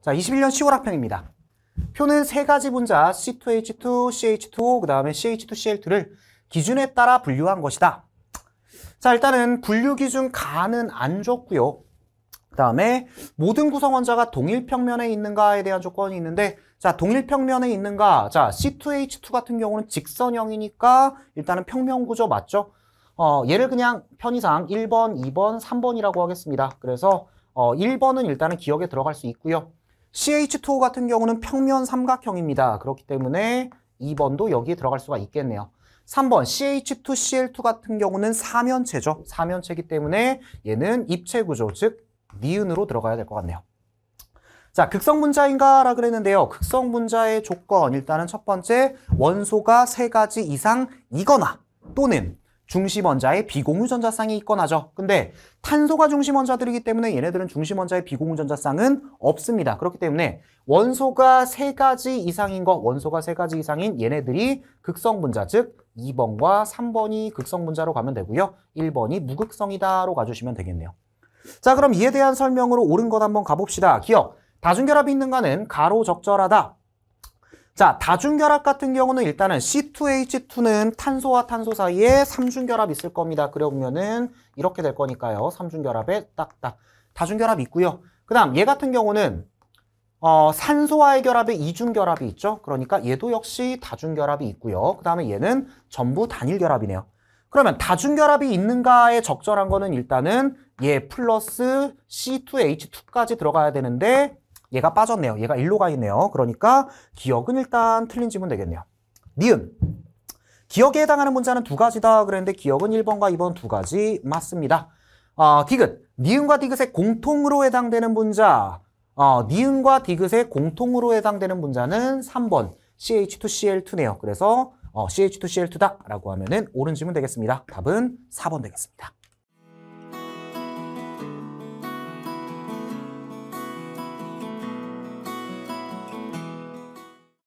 자, 21년 10월 학평입니다. 표는 세 가지 분자 C2H2, CH2, 그 다음에 CH2Cl2를 기준에 따라 분류한 것이다. 자, 일단은 분류 기준 가는 안좋고요그 다음에 모든 구성원자가 동일 평면에 있는가에 대한 조건이 있는데 자, 동일 평면에 있는가? 자, C2H2 같은 경우는 직선형이니까 일단은 평면 구조 맞죠? 어, 얘를 그냥 편의상 1번, 2번, 3번이라고 하겠습니다. 그래서 어, 1번은 일단은 기억에 들어갈 수 있고요. CH2 같은 경우는 평면 삼각형입니다. 그렇기 때문에 2번도 여기에 들어갈 수가 있겠네요. 3번 CH2Cl2 같은 경우는 사면체죠. 사면체이기 때문에 얘는 입체 구조, 즉 니은으로 들어가야 될 것 같네요. 자, 극성 분자인가라 그랬는데요. 극성 분자의 조건, 일단은 첫 번째 원소가 세 가지 이상이거나 또는 중심원자의 비공유전자쌍이 있거나 죠 근데 탄소가 중심원자들이기 때문에 얘네들은 중심원자의 비공유전자쌍은 없습니다. 그렇기 때문에 원소가 세가지 이상인 거, 원소가 세가지 이상인 얘네들이 극성분자, 즉 2번과 3번이 극성분자로 가면 되고요. 1번이 무극성이다로 가주시면 되겠네요. 자, 그럼 이에 대한 설명으로 옳은 것 한번 가봅시다. 기억, 다중결합이 있는 가는 가로 적절하다. 자, 다중결합 같은 경우는 일단은 C2H2는 탄소와 탄소 사이에 삼중결합 있을 겁니다. 그려 보면은 이렇게 될 거니까요. 삼중결합에 딱딱 다중결합이 있고요. 그다음 얘 같은 경우는 어, 산소와의 결합에 이중결합이 있죠. 그러니까 얘도 역시 다중결합이 있고요. 그다음에 얘는 전부 단일결합이네요. 그러면 다중결합이 있는가에 적절한 거는 일단은 얘 플러스 C2H2까지 들어가야 되는데 얘가 빠졌네요. 얘가 일로 가 있네요. 그러니까 기억은 일단 틀린 지문 되겠네요. 니은. 기억에 해당하는 문자는 두 가지다 그랬는데 기억은 1번과 2번 두 가지 맞습니다. 어, 디귿. 니은과 디귿의 공통으로 해당되는 문자. 어, 니은과 디귿의 공통으로 해당되는 문자는 3번 CH2Cl2네요. 그래서 어, CH2Cl2다라고 하면은 옳은 지문 되겠습니다. 답은 4번 되겠습니다.